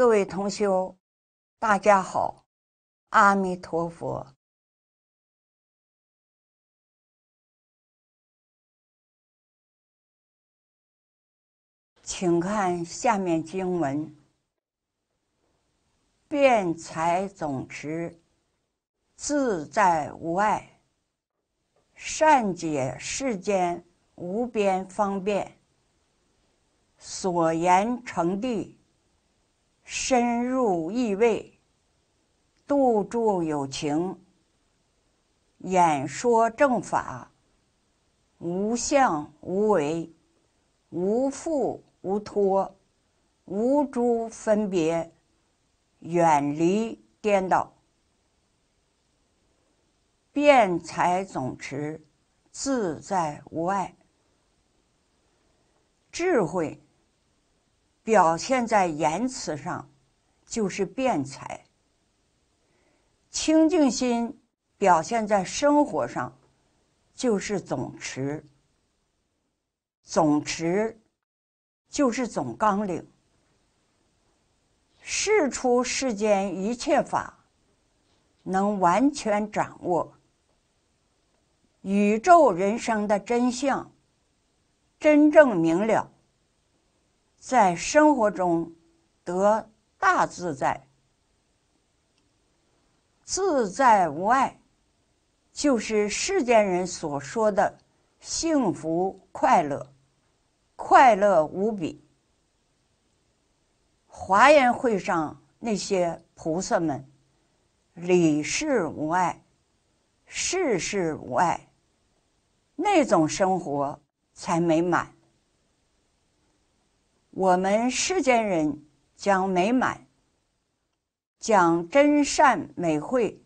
各位同修，大家好，阿弥陀佛，请看下面经文：遍才总持，自在无碍，善解世间无边方便，所言成谛。深入意味，度助有情。演说正法，无相无为，无负无脱，无诸分别，远离颠倒，遍才总持，自在无碍，智慧。表现在言辞上，就是辩才；清净心表现在生活上，就是总持。总持就是总纲领。事出世间一切法，能完全掌握宇宙人生的真相，真正明了。在生活中得大自在，自在无碍，就是世间人所说的幸福快乐，快乐无比。华严会上那些菩萨们，理事无碍，事事无碍，那种生活才美满。我们世间人讲美满，讲真善美慧，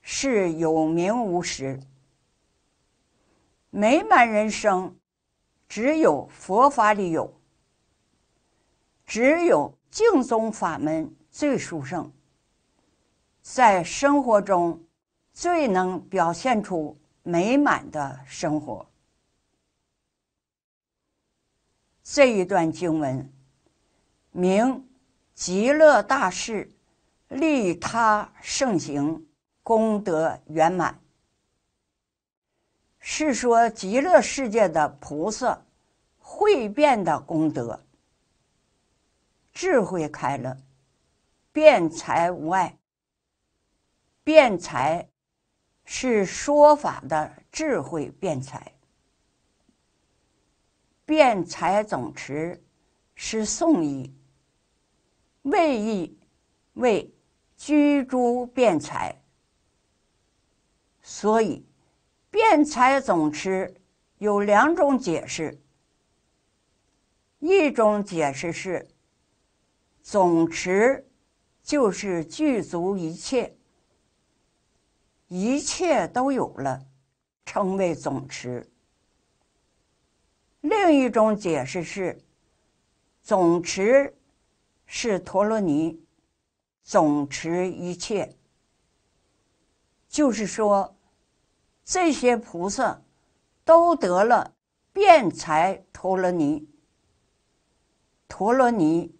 是有名无实。美满人生只有佛法里有，只有净宗法门最殊胜，在生活中最能表现出美满的生活。这一段经文，名《极乐大事》，利他盛行，功德圆满。是说极乐世界的菩萨，会变的功德，智慧开了，辩才无碍。辩才是说法的智慧，辩才。辩财总持是宋义，谓义谓居诸辩财，所以辩财总持有两种解释。一种解释是，总持就是具足一切，一切都有了，称为总持。另一种解释是，总持是陀罗尼，总持一切。就是说，这些菩萨都得了辩才陀罗尼，陀罗尼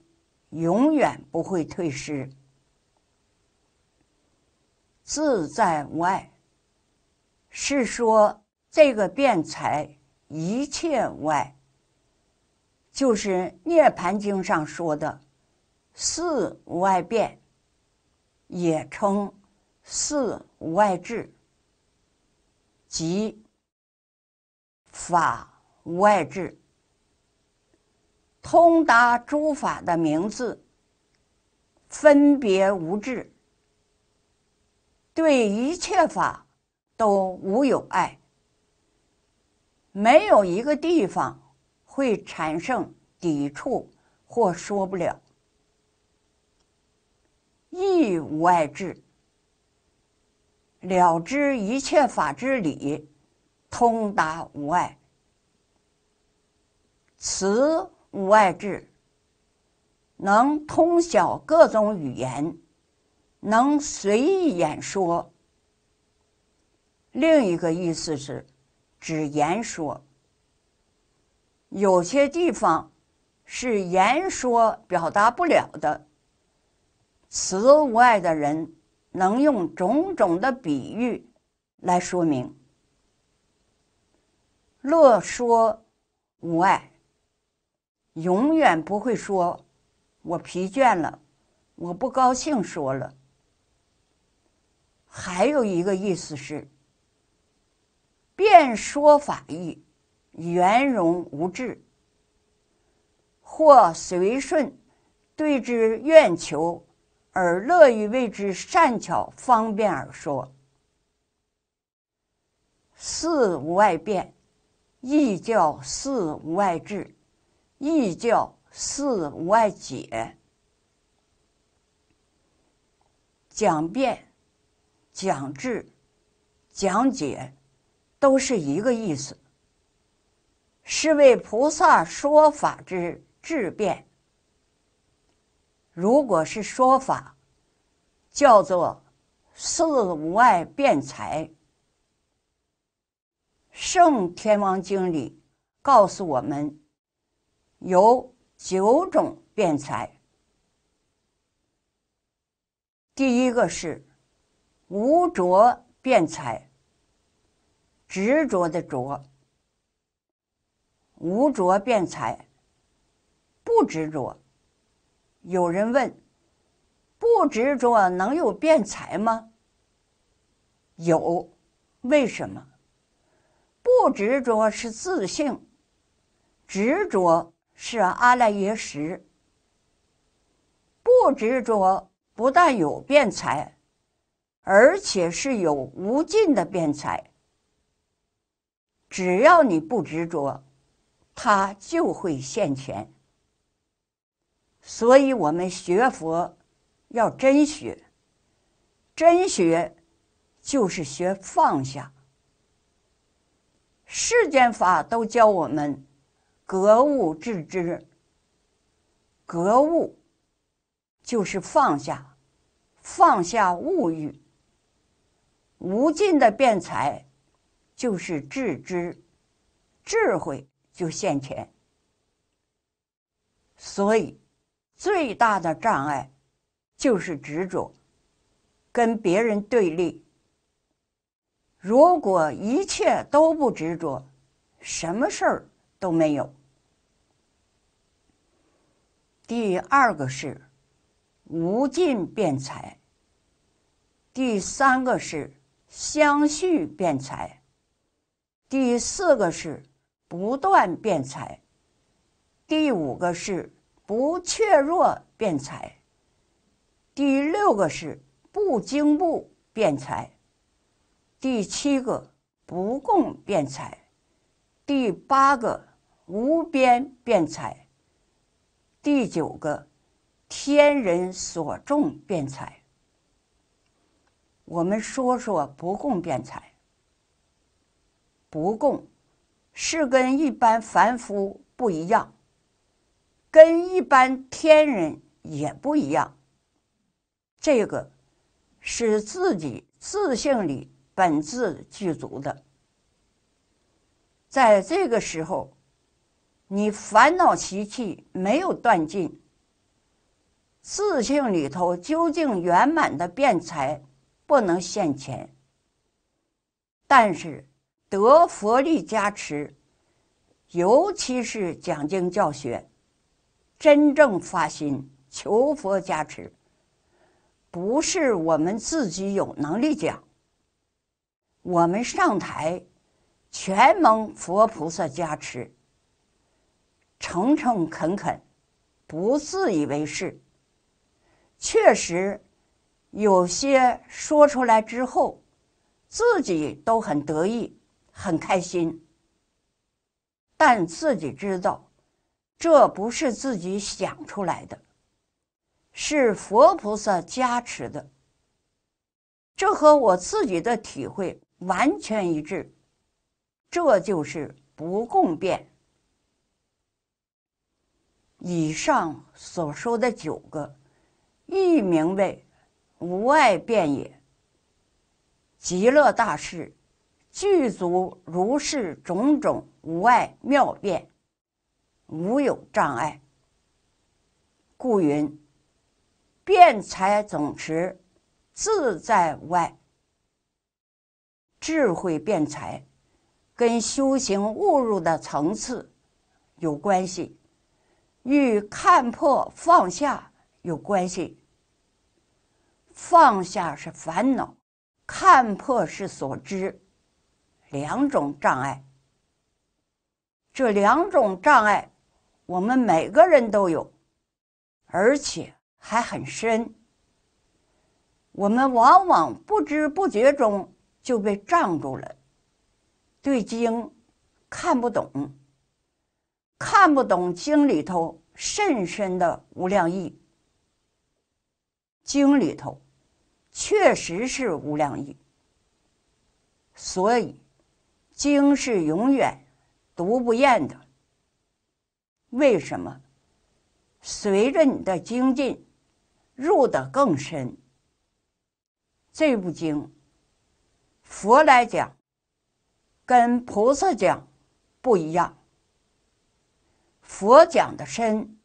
永远不会退失，自在无碍。是说这个辩才。一切外，就是《涅盘经》上说的“四无碍变，也称“四无碍智”，即法无碍智，通达诸法的名字；分别无智，对一切法都无有碍。没有一个地方会产生抵触或说不了，意无外智了知一切法之理，通达无碍，词无碍智能通晓各种语言，能随意演说。另一个意思是。只言说，有些地方是言说表达不了的。此外的人能用种种的比喻来说明。乐说无碍，永远不会说。我疲倦了，我不高兴说了。还有一个意思是。便说法意圆融无滞，或随顺对之愿求，而乐于为之善巧方便而说。四无外变，亦教四无外治，亦教四无外解。讲变，讲治，讲解。都是一个意思，是为菩萨说法之质变。如果是说法，叫做四无碍辩才。《圣天王经》里告诉我们，有九种辩才。第一个是无着辩才。执着的“着”，无着辩才，不执着，有人问：“不执着能有辩才吗？”有，为什么？不执着是自信，执着是阿赖耶识。不执着不但有辩才，而且是有无尽的辩才。只要你不执着，它就会现前。所以，我们学佛要真学，真学就是学放下。世间法都教我们格物致知，格物就是放下，放下物欲，无尽的变才。就是自知，智慧就现前。所以，最大的障碍就是执着，跟别人对立。如果一切都不执着，什么事儿都没有。第二个是无尽变才，第三个是相续变才，第四个是不断变财，第五个是不怯弱变财，第六个是不惊怖变财，第七个不共变财，第八个无边变财，第九个天人所众变财。我们说说不共变财。不共是跟一般凡夫不一样，跟一般天人也不一样。这个是自己自性里本自具足的。在这个时候，你烦恼习气没有断尽，自性里头究竟圆满的辩才不能现前，但是。得佛力加持，尤其是讲经教学，真正发心求佛加持，不是我们自己有能力讲。我们上台，全蒙佛菩萨加持，诚诚恳恳，不自以为是。确实，有些说出来之后，自己都很得意。很开心，但自己知道，这不是自己想出来的，是佛菩萨加持的。这和我自己的体会完全一致，这就是不共变。以上所说的九个，亦名为无碍变也，极乐大师具足如是种种无碍妙变，无有障碍，故云：辩才总持，自在无碍。智慧辩才，跟修行误入的层次有关系，与看破放下有关系。放下是烦恼，看破是所知。两种障碍，这两种障碍，我们每个人都有，而且还很深。我们往往不知不觉中就被障住了，对经看不懂，看不懂经里头甚深的无量意。经里头确实是无量意，所以。经是永远读不厌的，为什么？随着你的精进，入得更深。这部经，佛来讲，跟菩萨讲不一样。佛讲的深，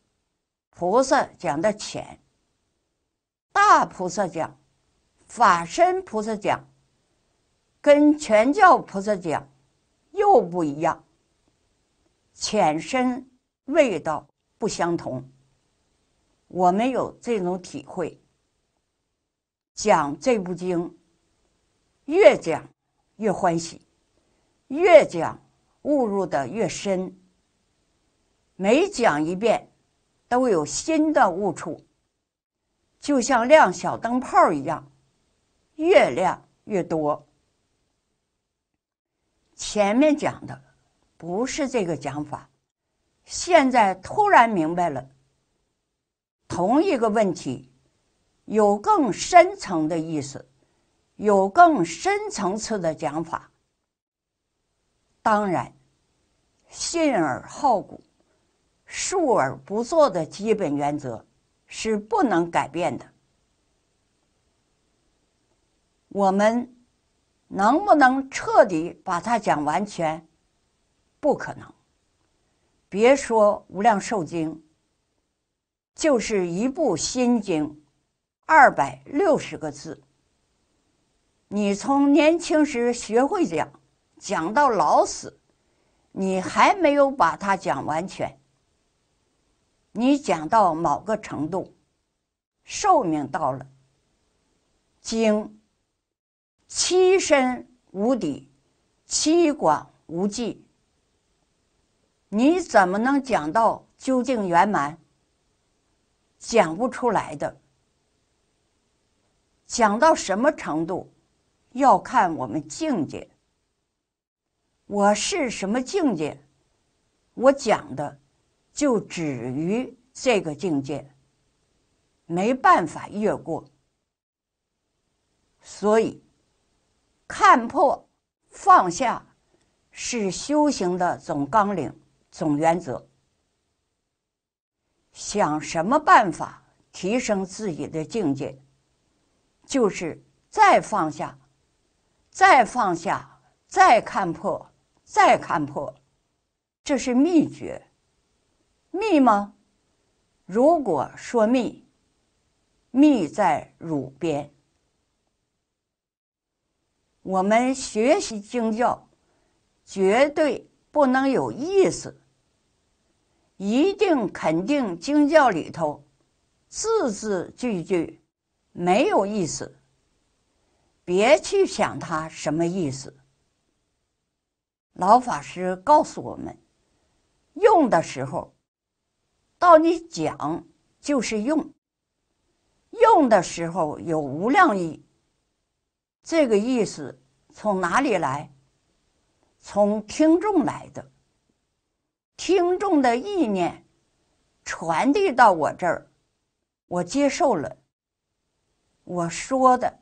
菩萨讲的浅。大菩萨讲，法身菩萨讲，跟全教菩萨讲。又不一样，浅深味道不相同。我们有这种体会。讲这部经，越讲越欢喜，越讲误入的越深。每讲一遍，都有新的悟处，就像亮小灯泡一样，越亮越多。前面讲的不是这个讲法，现在突然明白了，同一个问题有更深层的意思，有更深层次的讲法。当然，信而好古，述而不作的基本原则是不能改变的。我们。能不能彻底把它讲完全？不可能。别说《无量寿经》，就是一部《心经》，二百六十个字。你从年轻时学会讲，讲到老死，你还没有把它讲完全。你讲到某个程度，寿命到了，经。其深无底，其广无际。你怎么能讲到究竟圆满？讲不出来的。讲到什么程度，要看我们境界。我是什么境界，我讲的就止于这个境界，没办法越过。所以。看破，放下，是修行的总纲领、总原则。想什么办法提升自己的境界，就是再放下，再放下，再看破，再看破，这是秘诀。密吗？如果说密，密在汝边。我们学习经教，绝对不能有意思，一定肯定经教里头字字句句没有意思，别去想它什么意思。老法师告诉我们，用的时候，到你讲就是用，用的时候有无量义。这个意思从哪里来？从听众来的。听众的意念传递到我这儿，我接受了。我说的、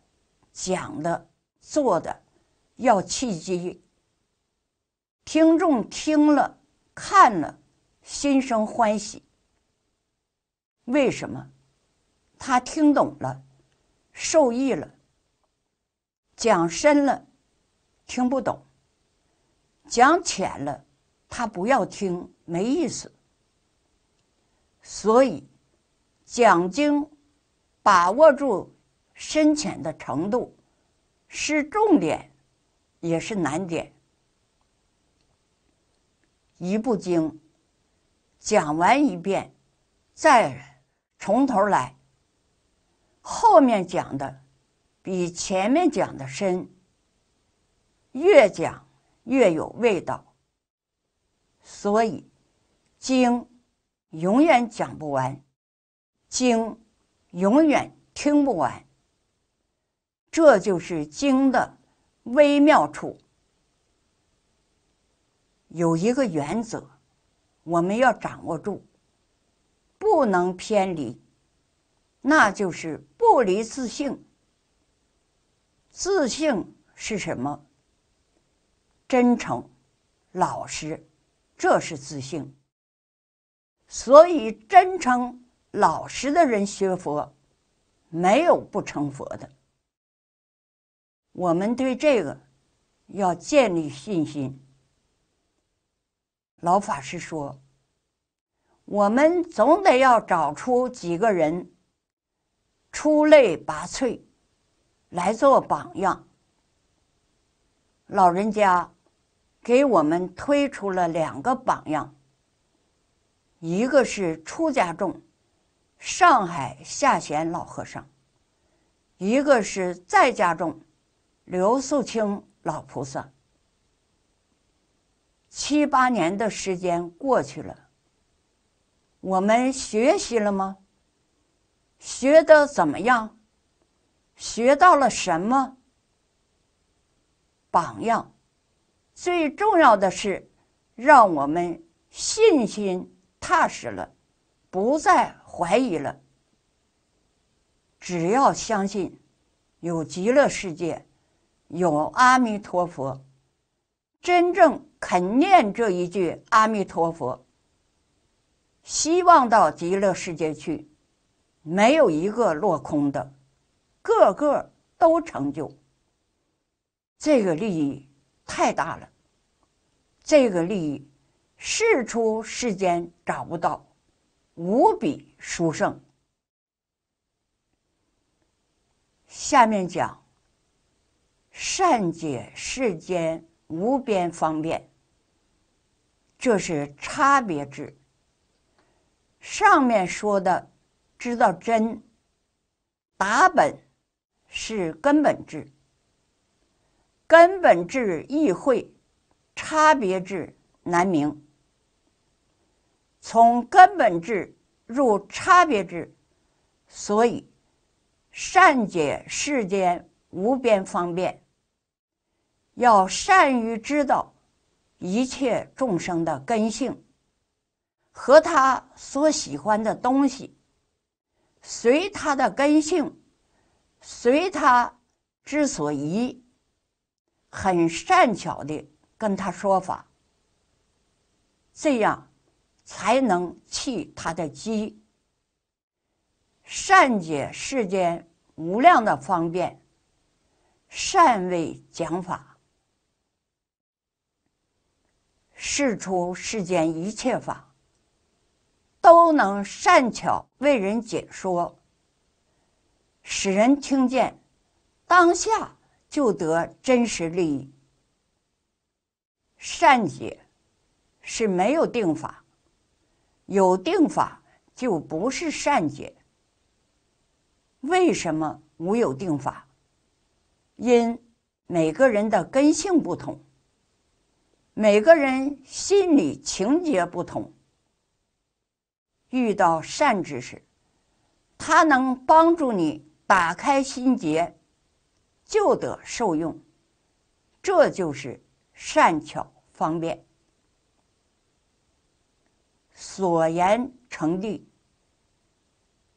讲的、做的，要契机。听众听了、看了，心生欢喜。为什么？他听懂了，受益了。讲深了，听不懂；讲浅了，他不要听，没意思。所以，讲经把握住深浅的程度，是重点，也是难点。一部经讲完一遍，再从头来，后面讲的。比前面讲的深，越讲越有味道。所以，经永远讲不完，经永远听不完。这就是经的微妙处。有一个原则，我们要掌握住，不能偏离，那就是不离自性。自信是什么？真诚、老实，这是自信。所以，真诚、老实的人学佛，没有不成佛的。我们对这个要建立信心。老法师说：“我们总得要找出几个人出类拔萃。”来做榜样，老人家给我们推出了两个榜样，一个是出家众上海下贤老和尚，一个是在家众刘素清老菩萨。七八年的时间过去了，我们学习了吗？学的怎么样？学到了什么榜样？最重要的是，让我们信心踏实了，不再怀疑了。只要相信有极乐世界，有阿弥陀佛，真正肯念这一句阿弥陀佛，希望到极乐世界去，没有一个落空的。个个都成就，这个利益太大了，这个利益世出世间找不到，无比殊胜。下面讲善解世间无边方便，这是差别智。上面说的知道真打本。是根本智，根本智易会，差别智难明。从根本智入差别智，所以善解世间无边方便。要善于知道一切众生的根性和他所喜欢的东西，随他的根性。随他之所宜，很善巧的跟他说法，这样才能弃他的机。善解世间无量的方便，善为讲法，示出世间一切法，都能善巧为人解说。使人听见，当下就得真实利益。善解是没有定法，有定法就不是善解。为什么无有定法？因每个人的根性不同，每个人心理情节不同，遇到善知识，他能帮助你。打开心结，就得受用，这就是善巧方便。所言成立，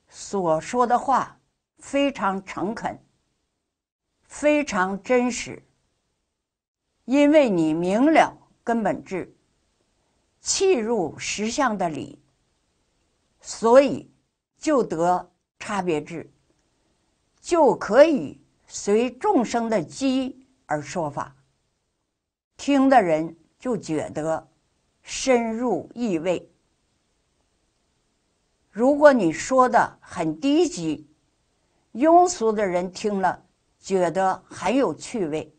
所说的话非常诚恳，非常真实。因为你明了根本智，契入实相的理，所以就得差别智。就可以随众生的机而说法，听的人就觉得深入意味。如果你说的很低级、庸俗的人听了，觉得很有趣味，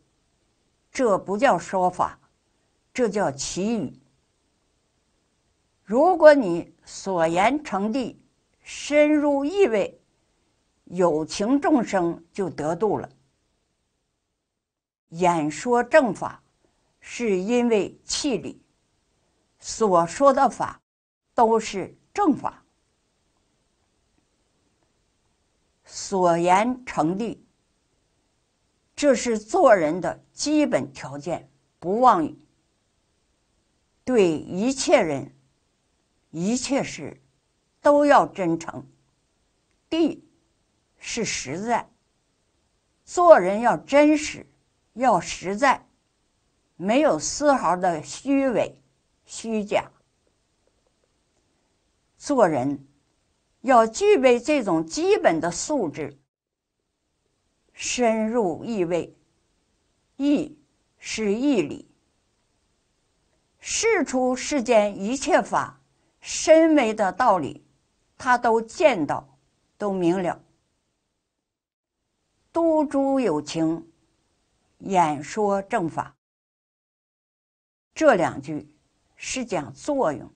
这不叫说法，这叫奇语。如果你所言成地，深入意味。有情众生就得度了。演说正法，是因为气力所说的法都是正法。所言成立，这是做人的基本条件。不妄语，对一切人、一切事都要真诚。第。是实在，做人要真实，要实在，没有丝毫的虚伪、虚假。做人要具备这种基本的素质。深入意味，意是义理，事出世间一切法深微的道理，他都见到，都明了。都诸有情，演说正法。这两句是讲作用。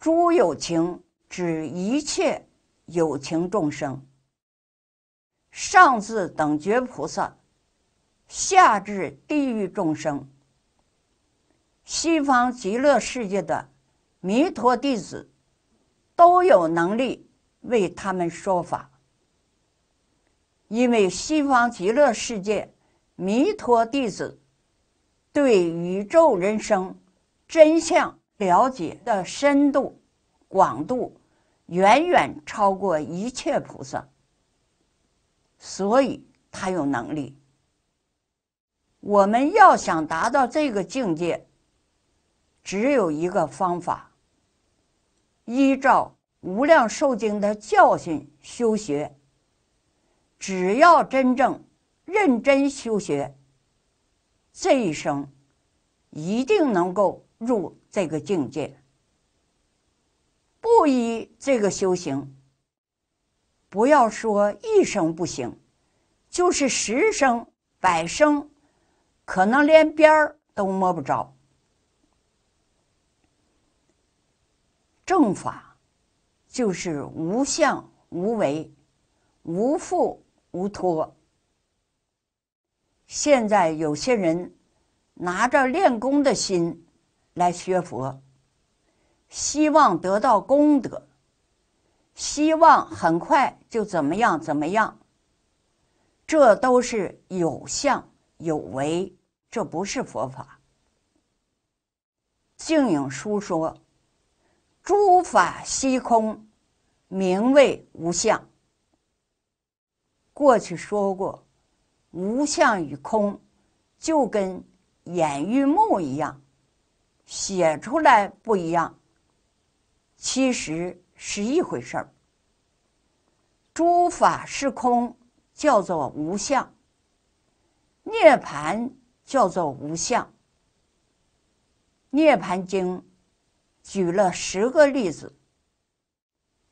诸有情指一切有情众生，上至等觉菩萨，下至地狱众生，西方极乐世界的弥陀弟子，都有能力为他们说法。因为西方极乐世界弥陀弟子对宇宙人生真相了解的深度、广度远远超过一切菩萨，所以他有能力。我们要想达到这个境界，只有一个方法：依照无量寿经的教训修学。只要真正认真修学，这一生一定能够入这个境界。不依这个修行，不要说一生不行，就是十生百生，可能连边儿都摸不着。正法就是无相、无为、无负。无托。现在有些人拿着练功的心来学佛，希望得到功德，希望很快就怎么样怎么样。这都是有相有为，这不是佛法。净影书说：“诸法悉空，名为无相。”过去说过，无相与空，就跟眼与目一样，写出来不一样，其实是一回事儿。诸法是空，叫做无相；涅盘叫做无相。《涅盘经》举了十个例子：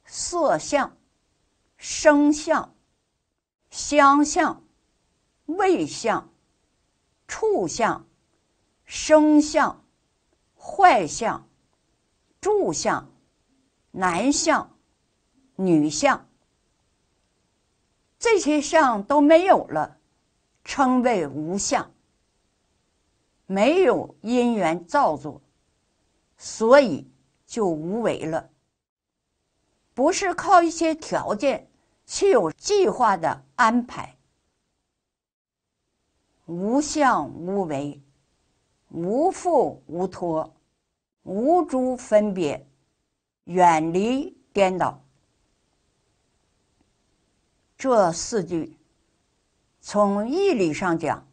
色相、声相。相相、味相、触相、声相、坏相、住相、男相、女相，这些相都没有了，称为无相。没有因缘造作，所以就无为了，不是靠一些条件。具有计划的安排，无相无为，无负无托，无诸分别，远离颠倒。这四句，从义理上讲，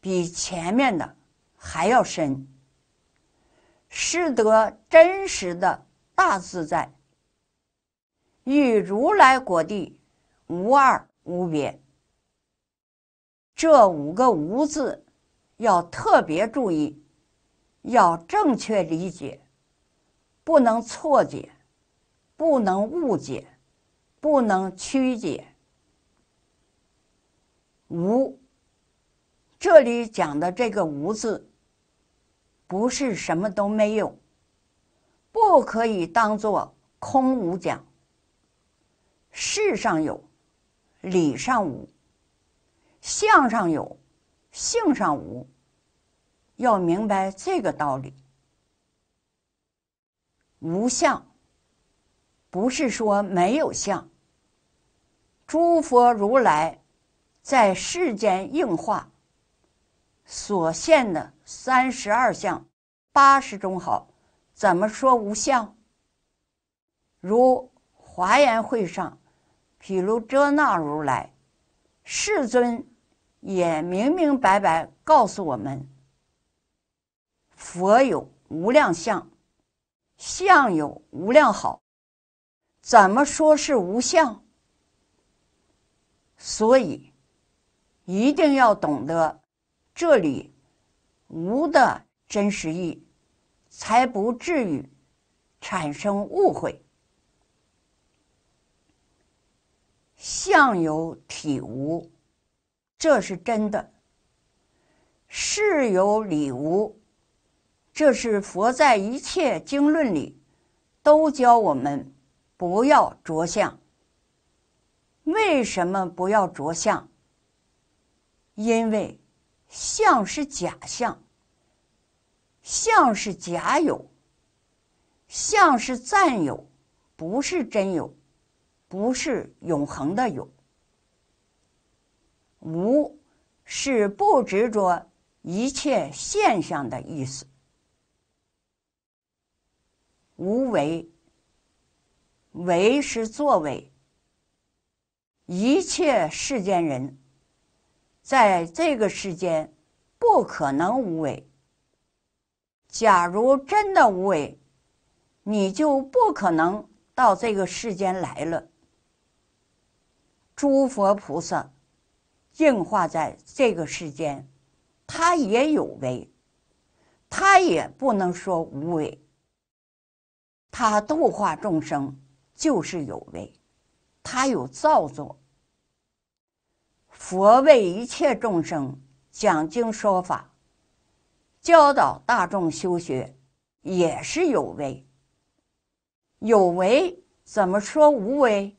比前面的还要深，是得真实的大自在。与如来果地无二无别，这五个“无”字要特别注意，要正确理解，不能错解，不能误解，不能曲解。无，这里讲的这个“无”字，不是什么都没有，不可以当做空无讲。事上有，理上无；相上有，性上无。要明白这个道理。无相，不是说没有相。诸佛如来在世间应化所现的三十二相、八十种好，怎么说无相？如。华严会上，毗卢遮那如来世尊也明明白白告诉我们：“佛有无量相，相有无量好。”怎么说是无相？所以一定要懂得这里“无”的真实意，才不至于产生误会。相有体无，这是真的；事有理无，这是佛在一切经论里都教我们不要着相。为什么不要着相？因为相是假相，相是假有，相是暂有，不是真有。不是永恒的有，无是不执着一切现象的意思。无为，为是作为。一切世间人，在这个世间不可能无为。假如真的无为，你就不可能到这个世间来了。诸佛菩萨净化在这个世间，他也有为，他也不能说无为。他度化众生就是有为，他有造作。佛为一切众生讲经说法，教导大众修学，也是有为。有为，怎么说无为？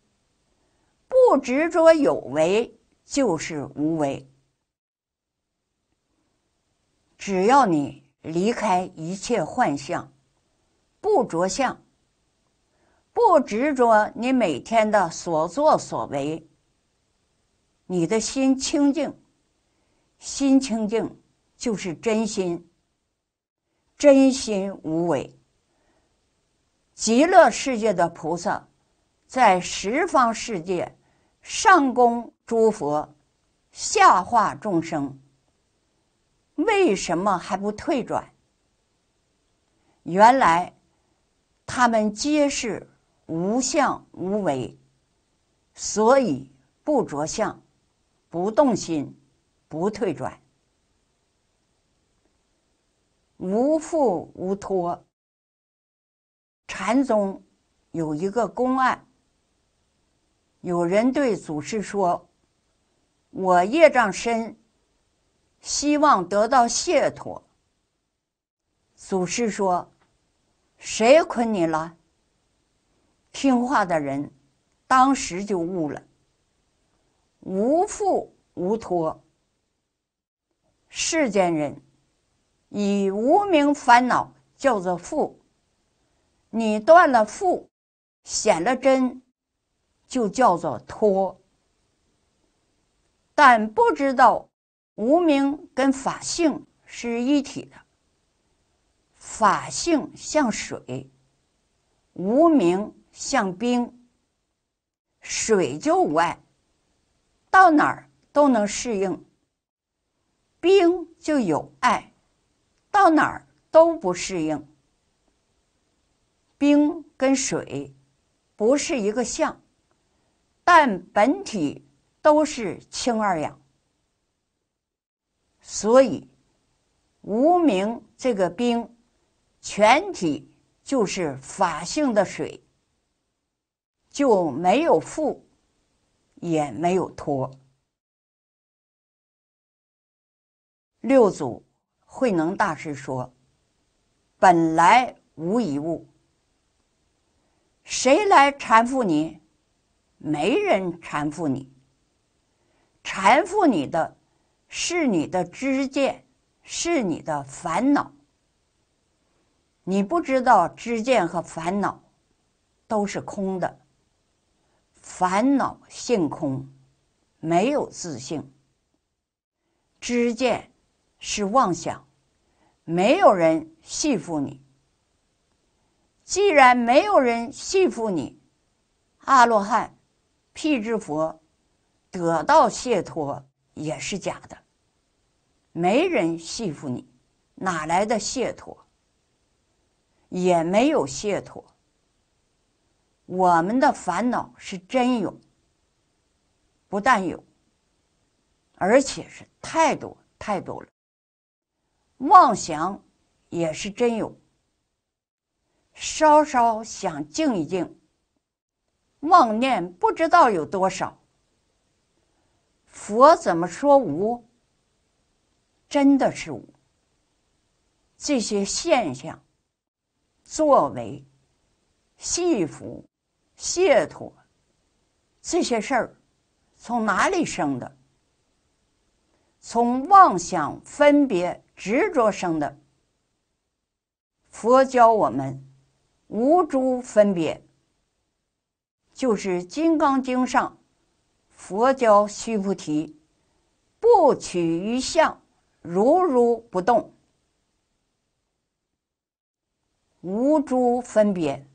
不执着有为就是无为。只要你离开一切幻象，不着相，不执着你每天的所作所为，你的心清净，心清净就是真心。真心无为，极乐世界的菩萨，在十方世界。上供诸佛，下化众生。为什么还不退转？原来他们皆是无相无为，所以不着相，不动心，不退转，无复无脱。禅宗有一个公案。有人对祖师说：“我业障深，希望得到解脱。”祖师说：“谁捆你了？”听话的人当时就悟了，无缚无脱。世间人以无名烦恼叫做缚，你断了缚，显了真。就叫做托，但不知道无名跟法性是一体的。法性像水，无名像冰。水就无碍，到哪儿都能适应。冰就有碍，到哪儿都不适应。冰跟水不是一个相。但本体都是氢二氧，所以无名这个冰全体就是法性的水，就没有负，也没有脱。六祖慧能大师说：“本来无一物，谁来搀扶你？”没人缠缚你，缠缚你的，是你的知见，是你的烦恼。你不知道知见和烦恼都是空的，烦恼性空，没有自信。知见是妄想，没有人信服你。既然没有人信服你，阿罗汉。辟之佛，得到解脱也是假的。没人信服你，哪来的解脱？也没有解脱。我们的烦恼是真有，不但有，而且是太多太多了。妄想也是真有。稍稍想静一静。妄念不知道有多少。佛怎么说无？真的是无。这些现象，作为戏服、亵脱这些事儿，从哪里生的？从妄想分别执着生的。佛教我们无诸分别。就是《金刚经》上，佛教须菩提，不取于相，如如不动，无诸分别，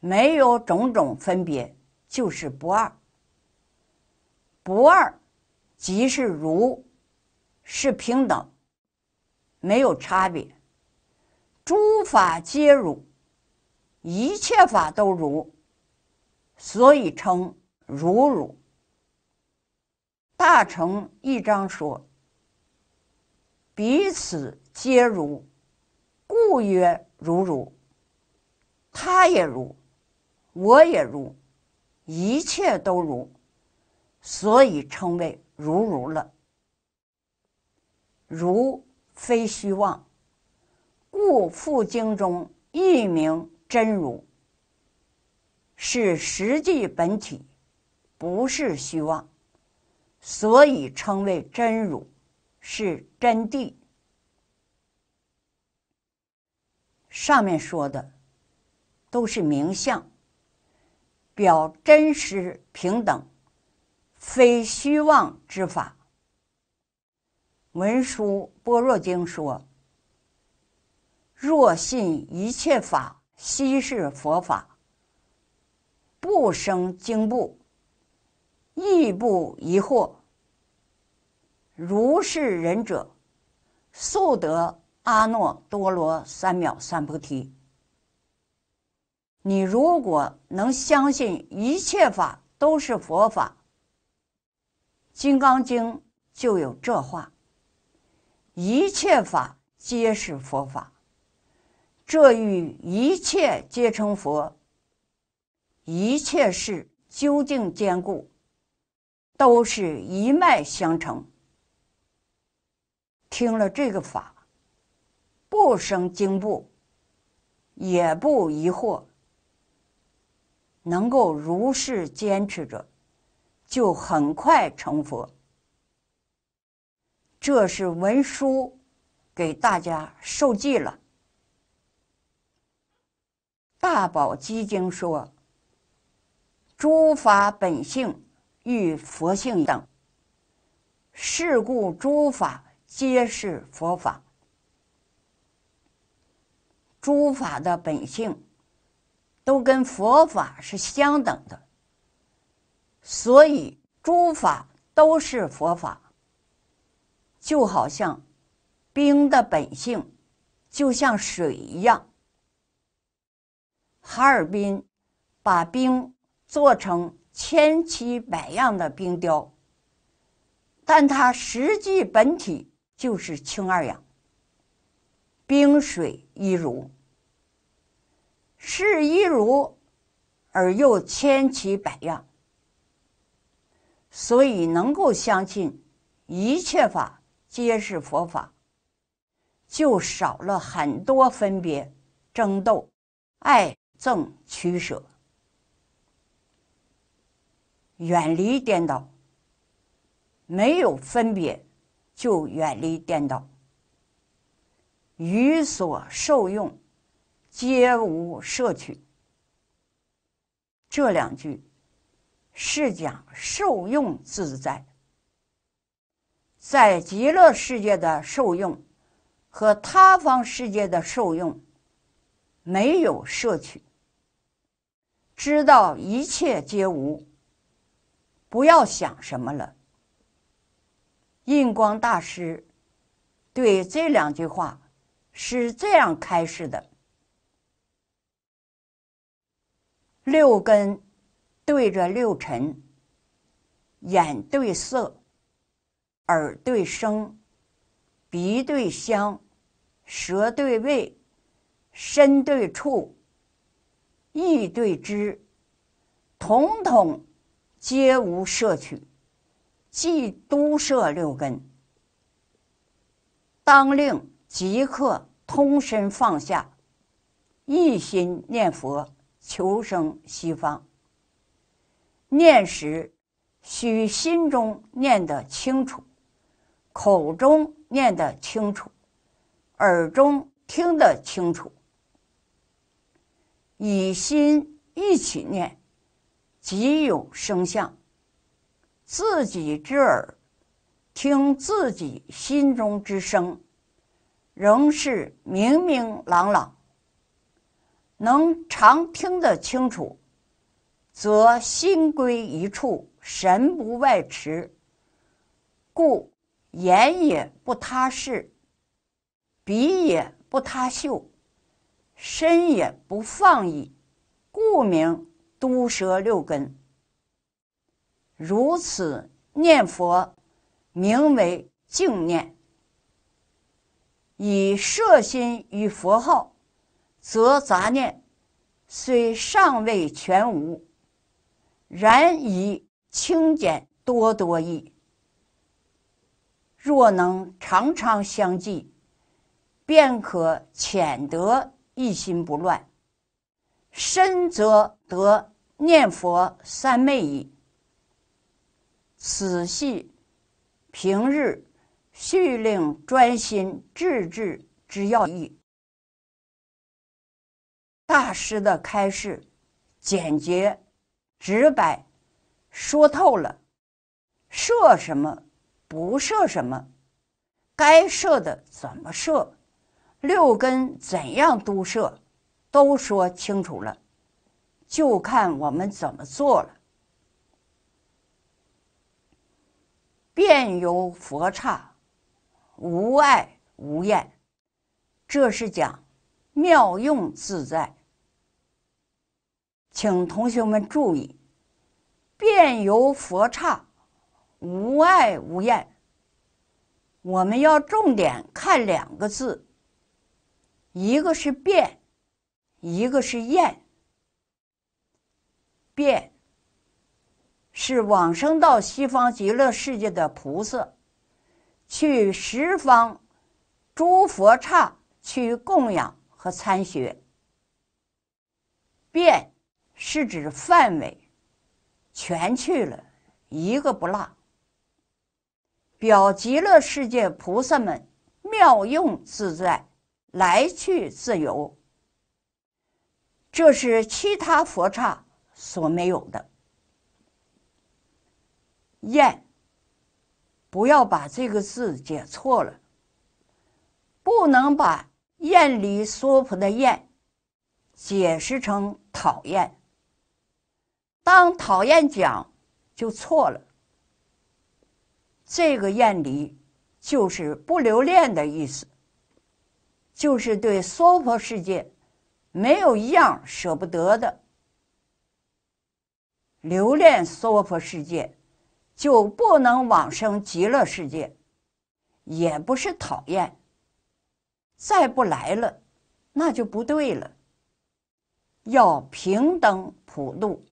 没有种种分别，就是不二。不二即是如，是平等，没有差别，诸法皆如，一切法都如。所以称如如。大乘一章说：“彼此皆如，故曰如如。他也如，我也如，一切都如，所以称为如如了。如非虚妄，故《复经》中一名真如。”是实际本体，不是虚妄，所以称为真如，是真谛。上面说的都是名相，表真实平等，非虚妄之法。文殊般若经说：“若信一切法，悉是佛法。”不生惊怖，亦不疑惑。如是人者，速得阿耨多罗三藐三菩提。你如果能相信一切法都是佛法，《金刚经》就有这话：一切法皆是佛法。这与一切皆成佛。一切事究竟坚固，都是一脉相承。听了这个法，不生惊怖，也不疑惑，能够如是坚持着，就很快成佛。这是文殊给大家授记了，《大宝积经》说。诸法本性与佛性等，是故诸法皆是佛法。诸法的本性都跟佛法是相等的，所以诸法都是佛法。就好像冰的本性就像水一样，哈尔滨把冰。做成千奇百样的冰雕，但它实际本体就是氢二氧，冰水一如，是一如而又千奇百样，所以能够相信一切法皆是佛法，就少了很多分别、争斗、爱憎取舍。远离颠倒，没有分别，就远离颠倒。于所受用，皆无摄取。这两句是讲受用自在，在极乐世界的受用和他方世界的受用，没有摄取，知道一切皆无。不要想什么了。印光大师对这两句话是这样开始的：六根对着六尘，眼对色，耳对声，鼻对香，舌对味，身对触，意对知，统统。皆无摄取，即都摄六根，当令即刻通身放下，一心念佛，求生西方。念时，须心中念得清楚，口中念得清楚，耳中听得清楚，以心一起念。即有声相，自己之耳听自己心中之声，仍是明明朗朗。能常听得清楚，则心归一处，神不外驰，故言也不踏实，鼻也不他嗅，身也不放逸，故名。都摄六根，如此念佛，名为净念。以摄心于佛号，则杂念虽尚未全无，然已清减多多矣。若能常常相继，便可浅得一心不乱。深则得。念佛三昧矣，此系平日续令专心致志之要义。大师的开示简洁、直白，说透了设什么、不设什么，该设的怎么设，六根怎样都设，都说清楚了。就看我们怎么做了，遍游佛刹，无爱无厌，这是讲妙用自在。请同学们注意，遍游佛刹，无爱无厌。我们要重点看两个字，一个是变，一个是厌。变是往生到西方极乐世界的菩萨去十方诸佛刹去供养和参学，变是指范围全去了一个不落，表极乐世界菩萨们妙用自在，来去自由。这是其他佛刹。所没有的厌，不要把这个字解错了，不能把“厌离娑婆”的“厌”解释成讨厌。当讨厌讲就错了。这个“厌离”就是不留恋的意思，就是对娑婆世界没有一样舍不得的。留恋娑婆世界，就不能往生极乐世界，也不是讨厌。再不来了，那就不对了。要平等普渡。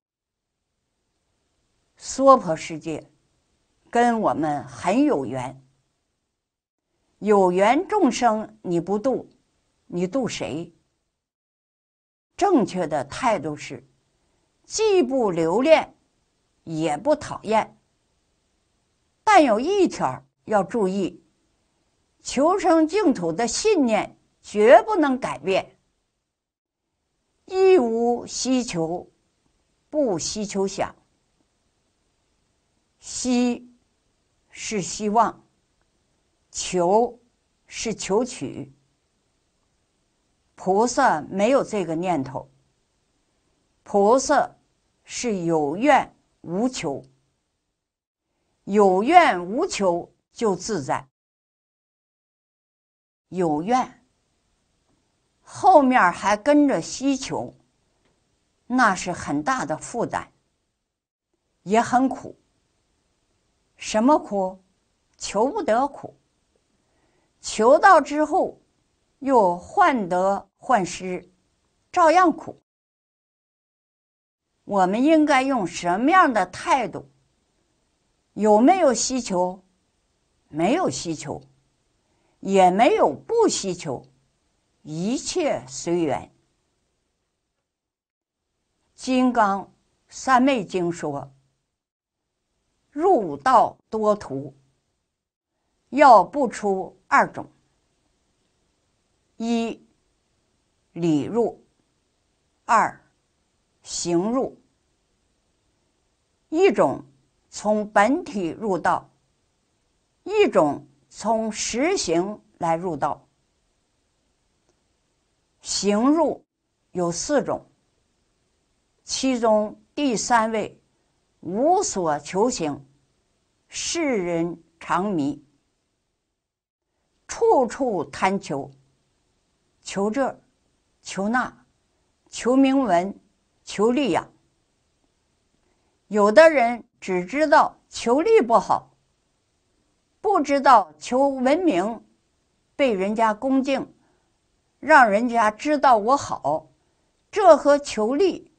娑婆世界跟我们很有缘，有缘众生你不渡，你渡谁？正确的态度是。既不留恋，也不讨厌，但有一条要注意：求生净土的信念绝不能改变。亦无希求，不希求想。希是希望，求是求取。菩萨没有这个念头。菩萨。是有怨无求，有怨无求就自在；有怨后面还跟着需求，那是很大的负担，也很苦。什么苦？求不得苦。求到之后又患得患失，照样苦。我们应该用什么样的态度？有没有需求？没有需求，也没有不需求，一切随缘。《金刚三昧经》说：“入道多途，要不出二种：一理入，二行入。”一种从本体入道，一种从实行来入道。行入有四种，其中第三位无所求行，世人常迷，处处贪求，求这，求那，求名闻，求利养。有的人只知道求利不好，不知道求文明，被人家恭敬，让人家知道我好，这和求利、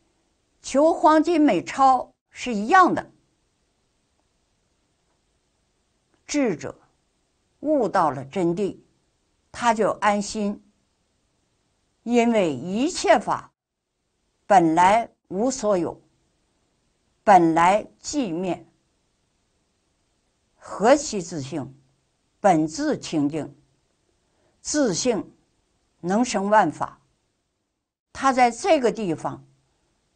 求黄金美钞是一样的。智者悟到了真谛，他就安心，因为一切法本来无所有。本来寂灭，何其自性，本自清净，自性能生万法。他在这个地方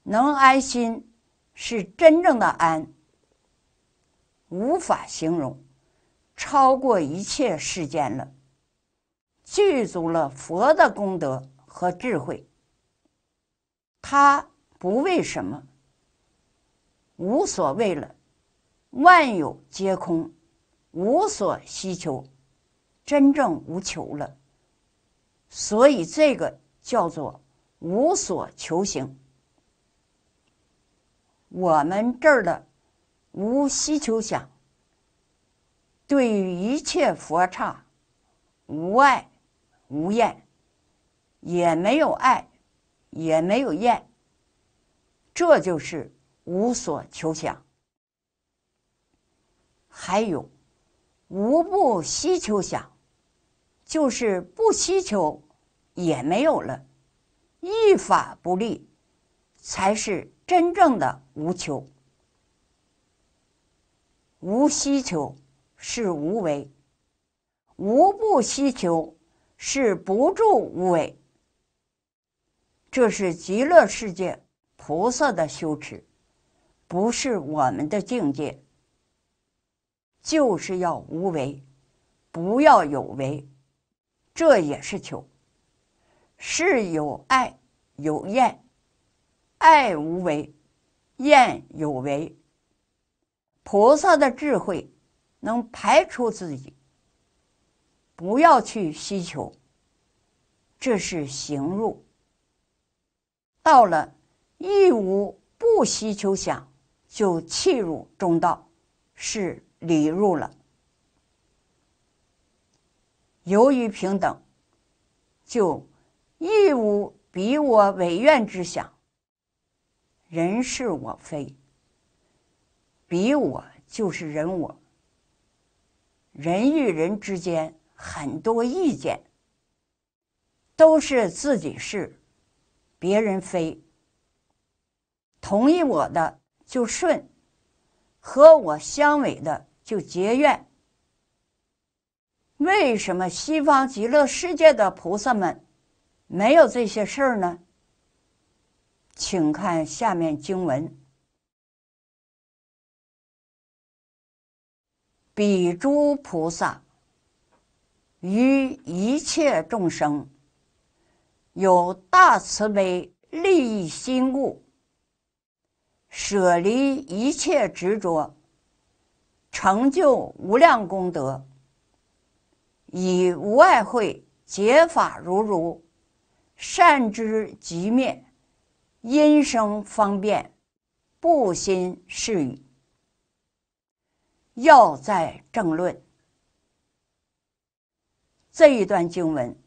能安心，是真正的安，无法形容，超过一切世间了，具足了佛的功德和智慧。他不为什么。无所谓了，万有皆空，无所需求，真正无求了。所以这个叫做无所求行。我们这儿的无需求想，对于一切佛刹无爱无厌，也没有爱，也没有厌，这就是。无所求想，还有无不希求想，就是不希求也没有了，依法不立，才是真正的无求。无希求是无为，无不希求是不住无为，这是极乐世界菩萨的修持。不是我们的境界，就是要无为，不要有为，这也是求。是有爱有厌，爱无为，厌有为。菩萨的智慧能排除自己，不要去需求，这是行入。到了一无不需求想。就弃入中道，是礼入了。由于平等，就亦无比我、违怨之想。人是我非，比我就是人我。人与人之间很多意见，都是自己是，别人非。同意我的。就顺，和我相违的就结怨。为什么西方极乐世界的菩萨们没有这些事儿呢？请看下面经文：彼诸菩萨于一切众生有大慈悲利益心故。舍离一切执着，成就无量功德，以无外慧解法如如，善知即灭，因生方便，不心是语，要在正论。这一段经文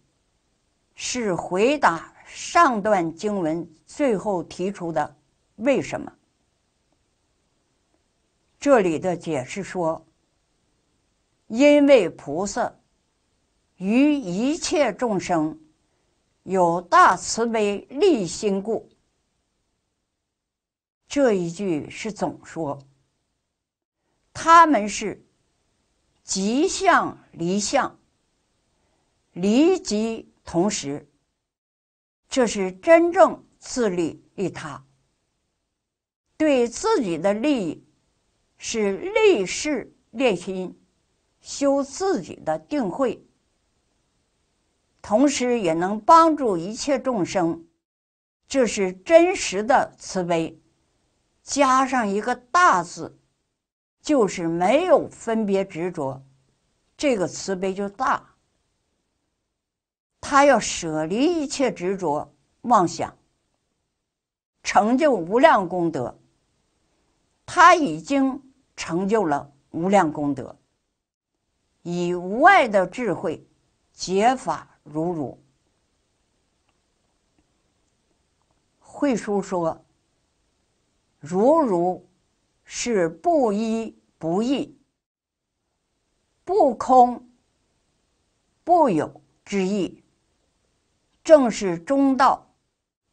是回答上段经文最后提出的为什么。这里的解释说：“因为菩萨于一切众生有大慈悲利心故。”这一句是总说。他们是即相离相，离即同时。这是真正自利利他，对自己的利益。是立誓练心修自己的定慧，同时也能帮助一切众生。这是真实的慈悲，加上一个“大”字，就是没有分别执着，这个慈悲就大。他要舍离一切执着妄想，成就无量功德。他已经。成就了无量功德，以无碍的智慧，解法如如。慧书说：“如如是不依不异、不空不有之意，正是中道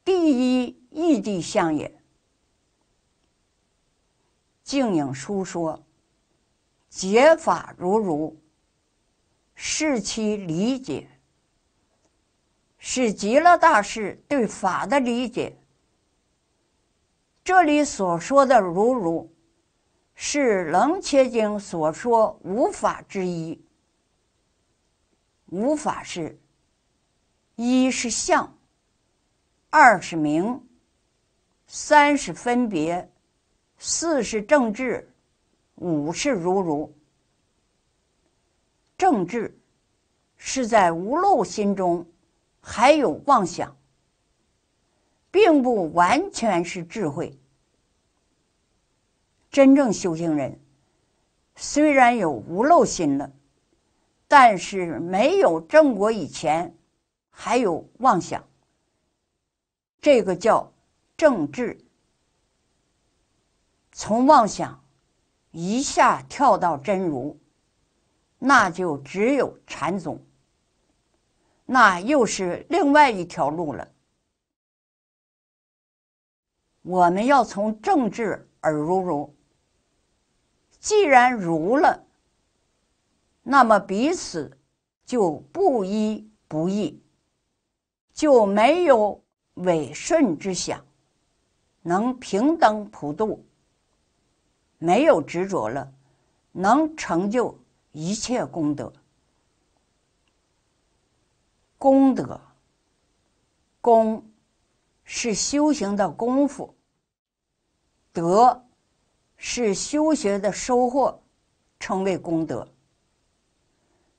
第一异地相也。”净影书说：“解法如如，是其理解，是极乐大师对法的理解。这里所说的如如，是楞伽经所说无法之一。无法是一是相，二是名，三是分别。”四是正治，五是如如。正治是在无漏心中还有妄想，并不完全是智慧。真正修行人虽然有无漏心了，但是没有正果以前还有妄想，这个叫正治。从妄想一下跳到真如，那就只有禅宗，那又是另外一条路了。我们要从政治而如如。既然如了，那么彼此就不依不异，就没有伪顺之想，能平等普渡。没有执着了，能成就一切功德。功德，功是修行的功夫，德是修学的收获，称为功德。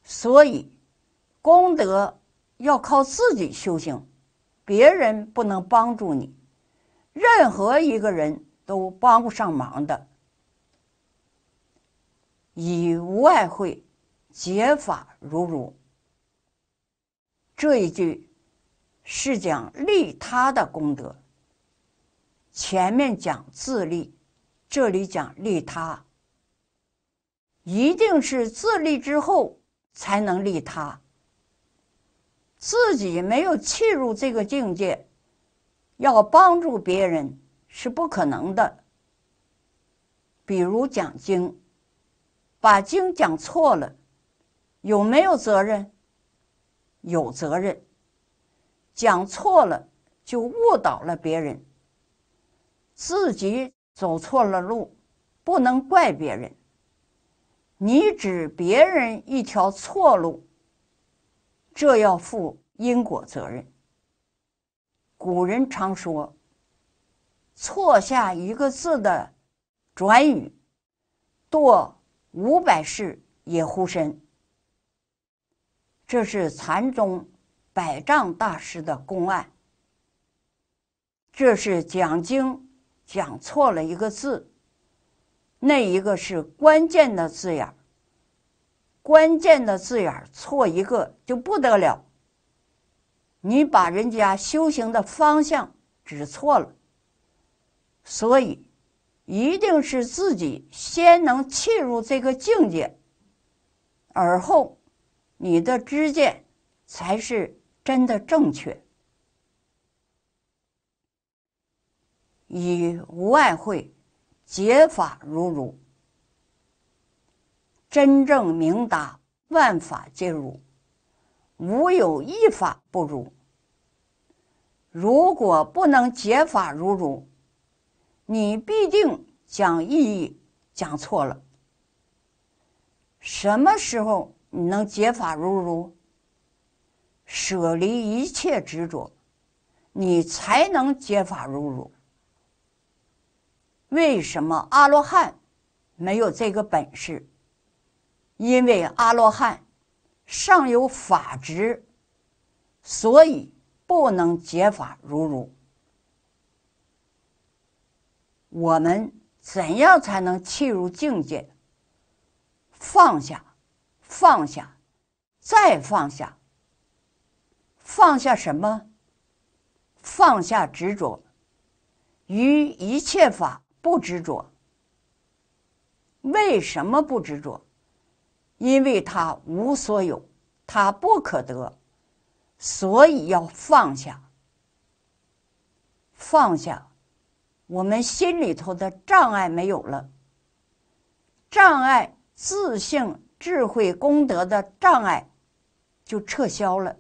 所以，功德要靠自己修行，别人不能帮助你，任何一个人都帮不上忙的。以无外慧，解法如如。这一句是讲利他的功德。前面讲自利，这里讲利他，一定是自利之后才能利他。自己没有进入这个境界，要帮助别人是不可能的。比如讲经。把经讲错了，有没有责任？有责任。讲错了就误导了别人，自己走错了路，不能怪别人。你指别人一条错路，这要负因果责任。古人常说：“错下一个字的转语，堕五百世也护身，这是禅宗百丈大师的公案。这是讲经讲错了一个字，那一个是关键的字眼儿，关键的字眼儿错一个就不得了。你把人家修行的方向指错了，所以。一定是自己先能进入这个境界，而后你的知见才是真的正确。以无外慧解法如如，真正明达万法皆如，无有一法不如。如果不能解法如如。你必定讲意义讲错了。什么时候你能解法如如？舍离一切执着，你才能解法如如。为什么阿罗汉没有这个本事？因为阿罗汉尚有法执，所以不能解法如如。我们怎样才能契入境界？放下，放下，再放下，放下什么？放下执着，于一切法不执着。为什么不执着？因为他无所有，他不可得，所以要放下，放下。我们心里头的障碍没有了，障碍自性智慧功德的障碍就撤销了，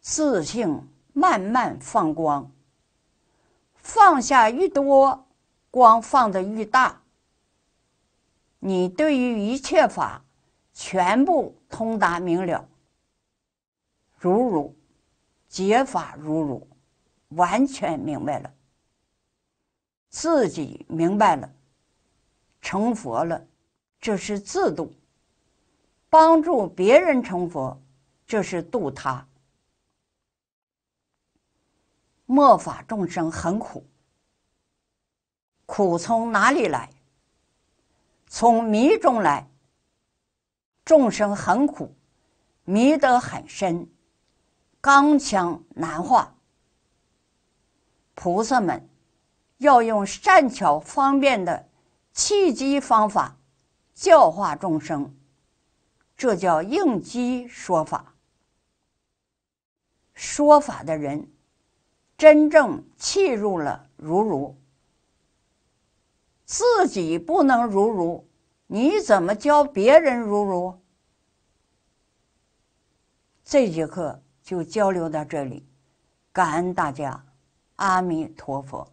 自性慢慢放光，放下愈多，光放的愈大。你对于一切法全部通达明了，如如解法如如，完全明白了。自己明白了，成佛了，这是自度；帮助别人成佛，这是度他。末法众生很苦，苦从哪里来？从迷中来。众生很苦，迷得很深，刚强难化。菩萨们。要用善巧方便的契机方法教化众生，这叫应机说法。说法的人真正契入了如如，自己不能如如，你怎么教别人如如？这节课就交流到这里，感恩大家，阿弥陀佛。